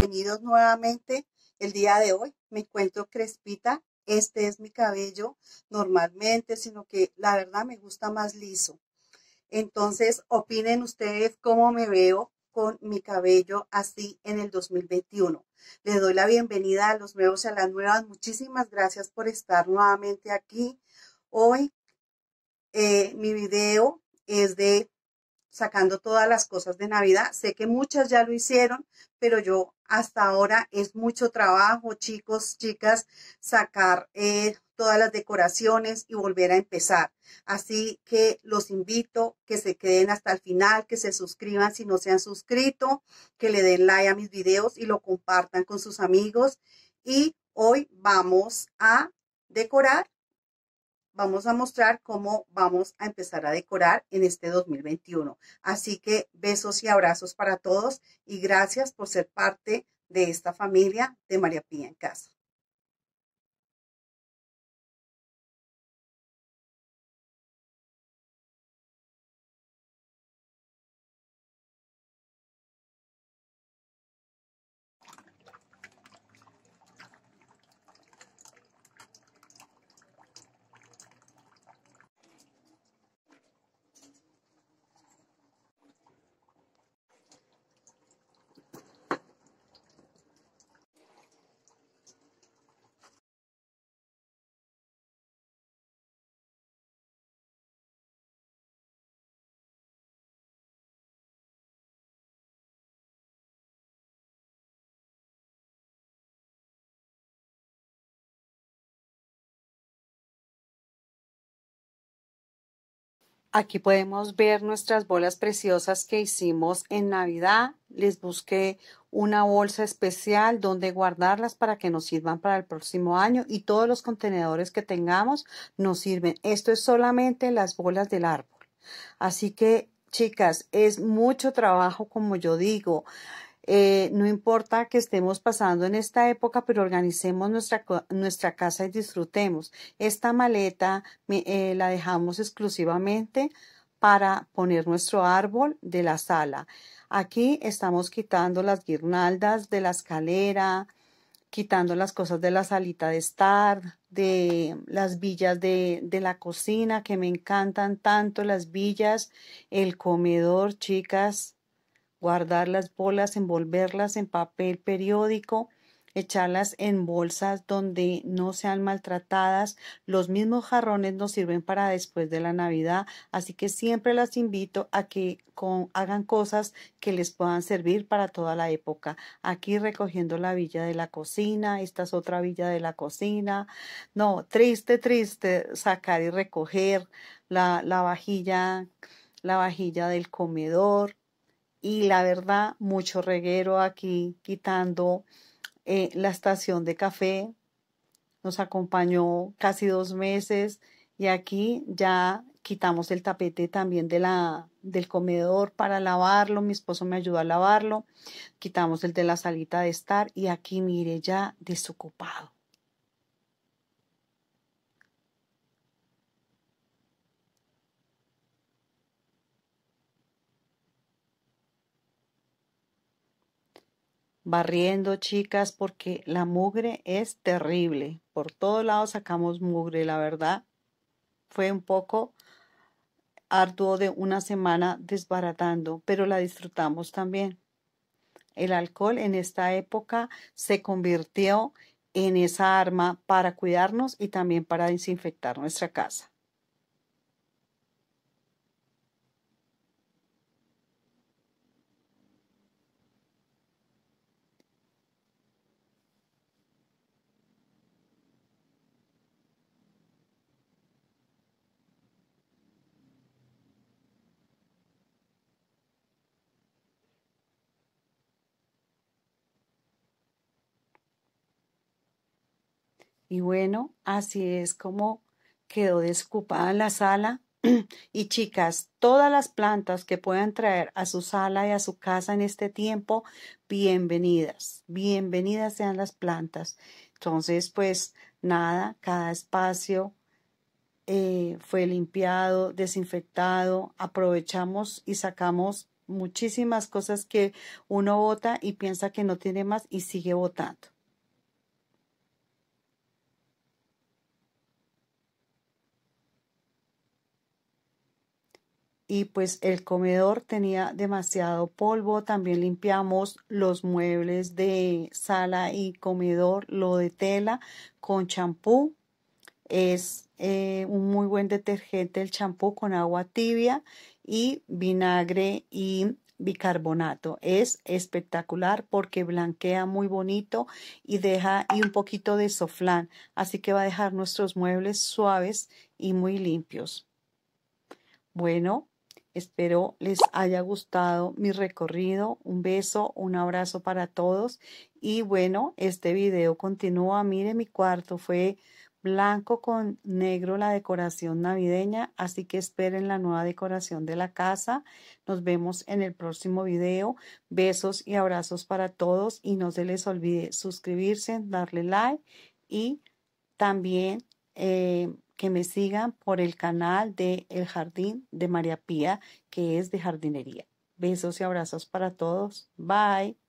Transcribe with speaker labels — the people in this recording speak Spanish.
Speaker 1: Bienvenidos nuevamente el día de hoy. Me encuentro crespita. Este es mi cabello normalmente, sino que la verdad me gusta más liso. Entonces, opinen ustedes cómo me veo con mi cabello así en el 2021. Les doy la bienvenida a los nuevos y a las nuevas. Muchísimas gracias por estar nuevamente aquí. Hoy eh, mi video es de sacando todas las cosas de Navidad. Sé que muchas ya lo hicieron, pero yo hasta ahora es mucho trabajo, chicos, chicas, sacar eh, todas las decoraciones y volver a empezar. Así que los invito que se queden hasta el final, que se suscriban si no se han suscrito, que le den like a mis videos y lo compartan con sus amigos. Y hoy vamos a decorar vamos a mostrar cómo vamos a empezar a decorar en este 2021. Así que besos y abrazos para todos y gracias por ser parte de esta familia de María Pía en Casa. Aquí podemos ver nuestras bolas preciosas que hicimos en Navidad. Les busqué una bolsa especial donde guardarlas para que nos sirvan para el próximo año y todos los contenedores que tengamos nos sirven. Esto es solamente las bolas del árbol. Así que, chicas, es mucho trabajo, como yo digo. Eh, no importa que estemos pasando en esta época, pero organicemos nuestra, casa y disfrutemos. Esta maleta eh, la dejamos exclusivamente para poner nuestro árbol de la sala. Aquí estamos quitando las guirnaldas de la escalera, quitando las cosas de la salita de estar, de las villas de, de, la cocina, que me encantan tanto las villas, el comedor, chicas, guardar las bolas, envolverlas en papel periódico, echarlas en bolsas donde no sean maltratadas. Los mismos jarrones nos sirven para después de la Navidad, así que siempre las invito a que hagan cosas que les puedan servir para toda la época. Aquí recogiendo la villa de la cocina, esta es otra villa de la cocina. No, triste, triste sacar y recoger la, la vajilla, la vajilla del comedor y la verdad, mucho reguero aquí, quitando eh, la estación de café. Nos acompañó casi dos meses y aquí ya quitamos el tapete también de la, del comedor para lavarlo. Mi esposo me ayudó a lavarlo. Quitamos el de la salita de estar y aquí, mire, ya desocupado. barriendo, chicas, porque la mugre es terrible. Por todos lados sacamos mugre, la verdad. Fue un poco arduo de una semana desbaratando, pero la disfrutamos también. El alcohol en esta época se convirtió en esa arma para cuidarnos y también para desinfectar nuestra casa. Y bueno, así es como quedó desocupada la sala. y chicas, todas las plantas que puedan traer a su sala y a su casa en este tiempo, bienvenidas, bienvenidas sean las plantas. Entonces, pues nada, cada espacio eh, fue limpiado, desinfectado, aprovechamos y sacamos muchísimas cosas que uno vota y piensa que no tiene más y sigue votando. y pues el comedor tenía demasiado polvo. También limpiamos los muebles de sala y comedor, lo de tela con champú. Es eh, un muy buen detergente el champú con agua tibia y vinagre y bicarbonato. Es espectacular porque blanquea muy bonito y deja un poquito de soflán, así que va a dejar nuestros muebles suaves y muy limpios. Bueno, Espero les haya gustado mi recorrido. Un beso, un abrazo para todos. Y bueno, este video continúa. Mire, mi cuarto fue blanco con negro la decoración navideña, así que esperen la nueva decoración de la casa. Nos vemos en el próximo video. Besos y abrazos para todos y no se les olvide suscribirse, darle like y también eh, que me sigan por el canal de El Jardín de María Pía, que es de jardinería. Besos y abrazos para todos. Bye.